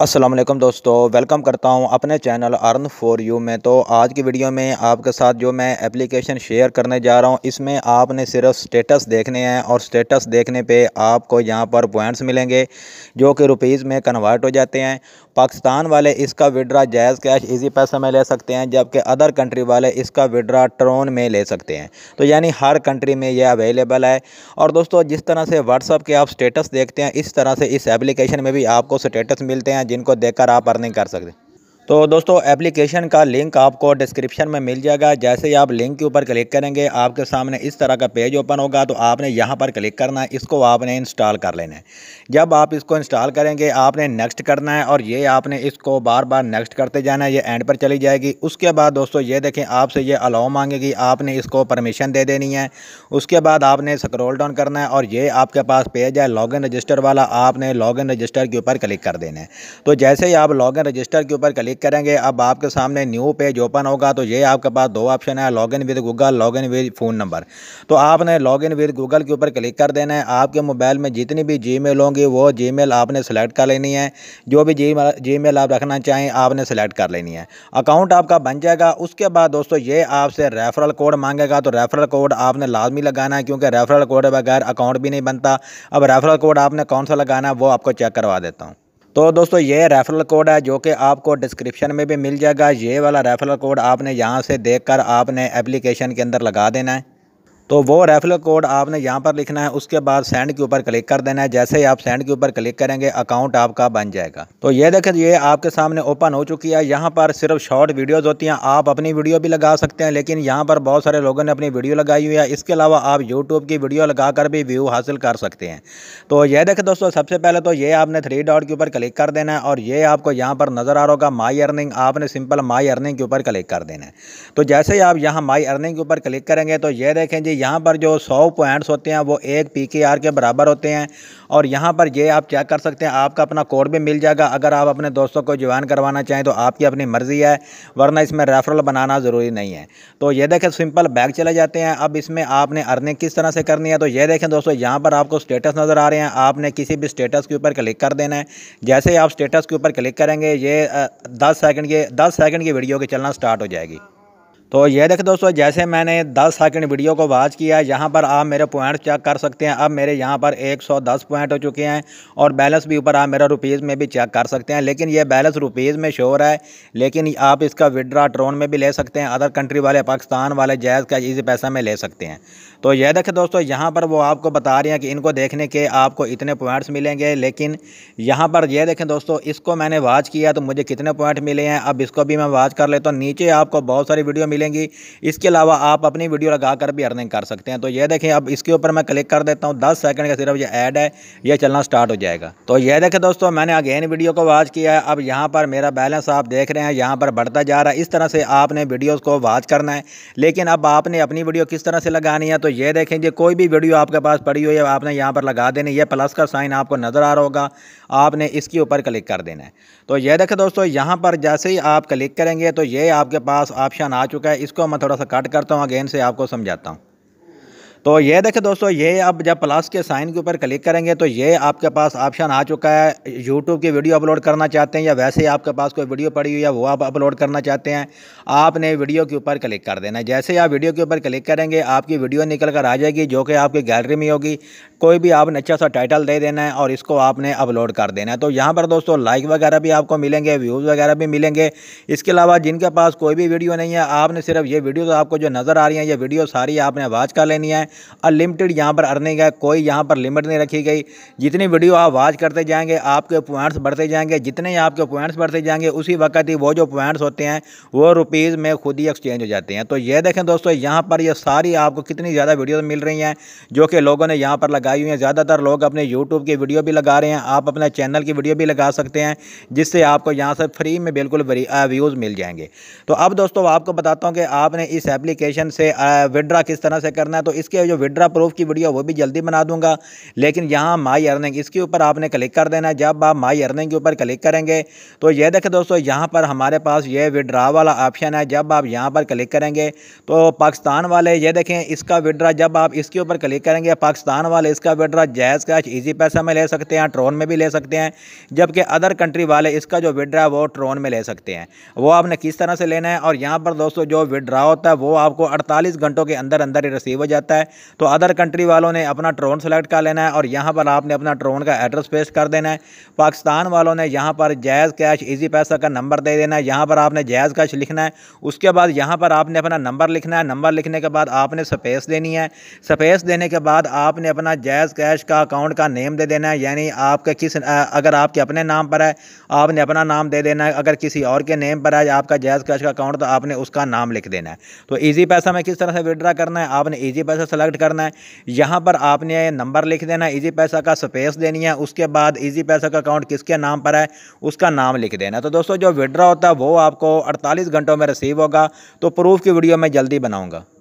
अस्सलाम वालेकुम दोस्तों वेलकम करता हूं अपने चैनल अर्न फॉर यू में तो आज की वीडियो में आपके साथ जो मैं एप्लीकेशन शेयर करने जा रहा हूं इसमें आपने सिर्फ स्टेटस देखने हैं और स्टेटस देखने पे आपको यहां पर पॉइंट्स मिलेंगे जो कि रुपीस में कन्वर्ट हो जाते हैं पाकिस्तान वाले इसका विड्रा जायज़ कैश इजी पैसे में ले सकते हैं जबकि अदर कंट्री वाले इसका विड्रा ट्रोन में ले सकते हैं तो यानी हर कंट्री में यह अवेलेबल है और दोस्तों जिस तरह से व्हाट्सअप के आप स्टेटस देखते हैं इस तरह से इस एप्लीकेशन में भी आपको स्टेटस मिलते हैं जिनको देखकर आप अर्निंग कर सकते तो दोस्तों एप्लीकेशन का लिंक आपको डिस्क्रिप्शन में मिल जाएगा जैसे ही आप लिंक के ऊपर क्लिक करेंगे आपके सामने इस तरह का पेज ओपन होगा तो आपने यहाँ पर क्लिक करना है इसको आपने इंस्टॉल कर लेना है जब आप इसको इंस्टॉल करेंगे आपने नेक्स्ट करना है और ये आपने इसको बार बार नेक्स्ट करते जाना है ये एंड पर चली जाएगी उसके बाद दोस्तों ये देखें आपसे ये अलाउ मांगेगी आपने इसको परमिशन दे देनी है उसके बाद आपने स्क्रोल डाउन करना है और ये आपके पास पेज है लॉगिन रजिस्टर वाला आपने लॉगिन रजिस्टर के ऊपर क्लिक कर देना है तो जैसे ही आप लॉग रजिस्टर के ऊपर क्लिक क्लिक करेंगे अब आपके सामने न्यू पेज ओपन होगा तो ये आपके पास दो ऑप्शन है login with Google login with phone number तो आपने लॉगिन विद गूगल के ऊपर क्लिक कर देना है आपके मोबाइल में जितनी भी जी होंगी वो जी आपने सेलेक्ट कर लेनी है जो भी जी जी आप रखना चाहें आपने सेलेक्ट कर लेनी है अकाउंट आपका बन जाएगा उसके बाद दोस्तों ये आपसे रेफरल कोड मांगेगा तो रेफरल कोड आपने लाजमी लगाना है क्योंकि रेफरल कोड बगैर अकाउंट भी नहीं बनता अब रेफरल कोड आपने कौन सा लगाना है वो आपको चेक करवा देता हूँ तो दोस्तों ये रेफरल कोड है जो कि आपको डिस्क्रिप्शन में भी मिल जाएगा ये वाला रेफरल कोड आपने यहाँ से देखकर आपने एप्लीकेशन के अंदर लगा देना है तो वो रेफरल कोड आपने यहाँ पर लिखना है उसके बाद सेंड के ऊपर क्लिक कर देना है जैसे ही आप सेंड के ऊपर क्लिक करेंगे अकाउंट आपका बन जाएगा तो ये देखें ये आपके सामने ओपन हो चुकी है यहाँ पर सिर्फ शॉर्ट वीडियोज़ होती हैं आप अपनी वीडियो भी लगा सकते हैं लेकिन यहाँ पर बहुत सारे लोगों ने अपनी वीडियो लगाई हुई है इसके अलावा आप यूट्यूब की वीडियो लगा कर भी व्यू हासिल कर सकते हैं तो ये देखें दोस्तों सबसे पहले तो ये आपने थ्री डॉट के ऊपर क्लिक कर देना है और ये आपको यहाँ पर नज़र आ रहा होगा माई अर्निंग आपने सिंपल माई अर्निंग के ऊपर क्लिक कर देना है तो जैसे ही आप यहाँ माई अर्निंग के ऊपर क्लिक करेंगे तो ये देखें जी यहाँ पर जो सौ पॉइंट्स होते हैं वो एक पी के आर के बराबर होते हैं और यहाँ पर ये आप चेक कर सकते हैं आपका अपना कोड भी मिल जाएगा अगर आप अपने दोस्तों को ज्वाइन करवाना चाहें तो आपकी अपनी मर्ज़ी है वरना इसमें रेफरल बनाना ज़रूरी नहीं है तो ये देखें सिंपल बैग चले जाते हैं अब इसमें आपने अर्निंग किस तरह से करनी है तो ये देखें दोस्तों यहाँ पर आपको स्टेटस नज़र आ रहे हैं आपने किसी भी स्टेटस के ऊपर क्लिक कर देना है जैसे आप स्टेटस के ऊपर क्लिक करेंगे ये दस सेकेंड के दस सेकेंड की वीडियो के चलना स्टार्ट हो जाएगी तो ये देखें दोस्तों जैसे मैंने 10 सेकंड वीडियो को वाच किया यहाँ पर आप मेरे पॉइंट चेक कर सकते हैं अब मेरे यहाँ पर 110 पॉइंट हो चुके हैं और बैलेंस भी ऊपर आप मेरा रुपीज़ में भी चेक कर सकते हैं लेकिन ये बैलेंस रुपीज़ में शोर है लेकिन आप इसका विड्रा ट्रोन में भी ले सकते हैं अदर कंट्री वाले पाकिस्तान वाले जैज़ का इसी पैसा में ले सकते हैं तो यह देखें दोस्तों यहाँ पर वो आपको बता रहे हैं कि इनको देखने के आपको इतने पॉइंट्स मिलेंगे लेकिन यहाँ पर यह देखें दोस्तों इसको मैंने वाच किया तो मुझे कितने पॉइंट मिले हैं अब इसको भी मैं वाच कर लेता हूँ नीचे आपको बहुत सारी वीडियो मिलेंगी इसके अलावा आप अपनी वीडियो लगा कर भी अर्निंग कर सकते हैं तो ये देखें अब इसके ऊपर मैं क्लिक कर देता हूँ दस सेकेंड का सिर्फ ये ऐड है यह चलना स्टार्ट हो जाएगा तो यह देखें दोस्तों मैंने अगेन वीडियो को वॉच किया है अब यहाँ पर मेरा बैलेंस आप देख रहे हैं यहाँ पर बढ़ता जा रहा है इस तरह से आपने वीडियोज़ को वॉच करना है लेकिन अब आपने अपनी वीडियो किस तरह से लगानी है तो ये देखें जी कोई भी वीडियो आपके पास पड़ी हुई है आपने यहाँ पर लगा देनी यह प्लस का साइन आपको नज़र आ रहा होगा आपने इसके ऊपर क्लिक कर देना है तो यह देखें दोस्तों यहाँ पर जैसे ही आप क्लिक करेंगे तो ये आपके पास ऑप्शन आ चुका है चुका है इसको मैं थोड़ा सा काट करता हूँ अगेन से आपको समझाता हूँ तो ये देखें दोस्तों ये अब जब प्लस के साइन के ऊपर क्लिक करेंगे तो ये आपके पास ऑप्शन आ चुका है यूट्यूब की वीडियो अपलोड करना चाहते हैं या वैसे ही आपके पास कोई वीडियो पड़ी हुई है वो आप अपलोड करना चाहते हैं आपने वीडियो के ऊपर क्लिक कर देना है जैसे आप वीडियो के ऊपर क्लिक करेंगे आपकी वीडियो निकल कर आ जाएगी जो कि आपकी गैलरी में होगी कोई भी आपने अच्छा सा टाइटल दे देना है और इसको आपने अपलोड कर देना है तो यहाँ पर दोस्तों लाइक वगैरह भी आपको मिलेंगे व्यूज़ वगैरह भी मिलेंगे इसके अलावा जिनके पास कोई भी वीडियो नहीं है आपने सिर्फ ये वीडियो तो आपको जो नज़र आ रही है ये वीडियो सारी आपने वाच कर लेनी है अनलिमिटेड यहाँ पर अर्निंग है कोई यहाँ पर लिमिट नहीं रखी गई जितनी वीडियो आप वाच करते जाएंगे आपके पॉइंट्स बढ़ते जाएंगे जितने आपके पॉइंट्स बढ़ते जाएंगे उसी वक्त ही वो जो पॉइंट्स होते हैं वो रुपीज़ में खुद ही एक्सचेंज हो जाते हैं तो ये देखें दोस्तों यहाँ पर यह सारी आपको कितनी ज़्यादा वीडियोज़ मिल रही हैं जो कि लोगों ने यहाँ पर लगाई हुई हैं ज़्यादातर लोग अपने यूट्यूब की वीडियो भी लगा रहे हैं आप अपने चैनल की वीडियो भी लगा सकते हैं जिससे आपको यहाँ से फ्री में बिल्कुल व्यूज़ मिल जाएंगे तो अब दोस्तों आपको बताता हूँ कि आपने इस एप्लीकेशन से विड्रा किस तरह से करना है तो इसके के जो विड्रा प्रूफ की वीडियो वो भी जल्दी बना दूंगा लेकिन यहाँ माई अर्निंग इसके ऊपर आपने क्लिक कर देना जब आप माई अर्निंग के ऊपर क्लिक करेंगे तो ये देखें दोस्तों यहाँ पर हमारे पास ये विड्रा वाला ऑप्शन है जब आप यहाँ पर क्लिक करेंगे तो पाकिस्तान वाले ये देखें इसका विड्रा जब आप इसके ऊपर क्लिक करेंगे पाकिस्तान वाले इसका विड्रा जैज़ कैश ईजी पैसा में ले सकते हैं ट्रोन में भी ले सकते हैं जबकि अदर कंट्री वाले इसका जो विड्रा है वो ट्रोन में ले सकते हैं वो आपने किस तरह से लेना है और यहाँ पर दोस्तों जो विड्रा होता है वो आपको अड़तालीस घंटों के अंदर अंदर ही रिसीव हो जाता है तो अदर कंट्री वालों ने अपना ट्रोन सेलेक्ट कर लेना है और यहाँ पर आपने अपना ट्रोन का एड्रेस पेश कर देना है पाकिस्तान वालों ने यहाँ पर जैज़ कैश ईजी पैसा का नंबर दे देना है यहाँ पर आपने जैज़ कैश लिखना है उसके बाद यहाँ पर आपने अपना नंबर लिखना है नंबर लिखने के बाद आपने स्पेस देनी है स्पेस देने के बाद आपने अपना जैज़ कैश का अकाउंट का नेम दे देना है यानी आपका किस अगर आपके अपने नाम पर है आपने अपना नाम दे देना है अगर किसी और के नेम पर है आपका जैज़ कैश का अकाउंट तो आपने उसका नाम लिख देना है तो ईजी पैसा में किस तरह से विड्रा करना है आपने ईजी पैसा सेलेक्ट करना है यहाँ पर आपने नंबर लिख देना है ईजी पैसा का स्पेस देनी है उसके बाद ईजी पैसा का अकाउंट किसके नाम पर है उसका नाम लिख देना तो दोस्तों जो विड्रा होता है वो आपको अड़तालीस घंटों में रिसीव होगा तो प्रूफ की वीडियो मैं जल्दी बनाऊँगा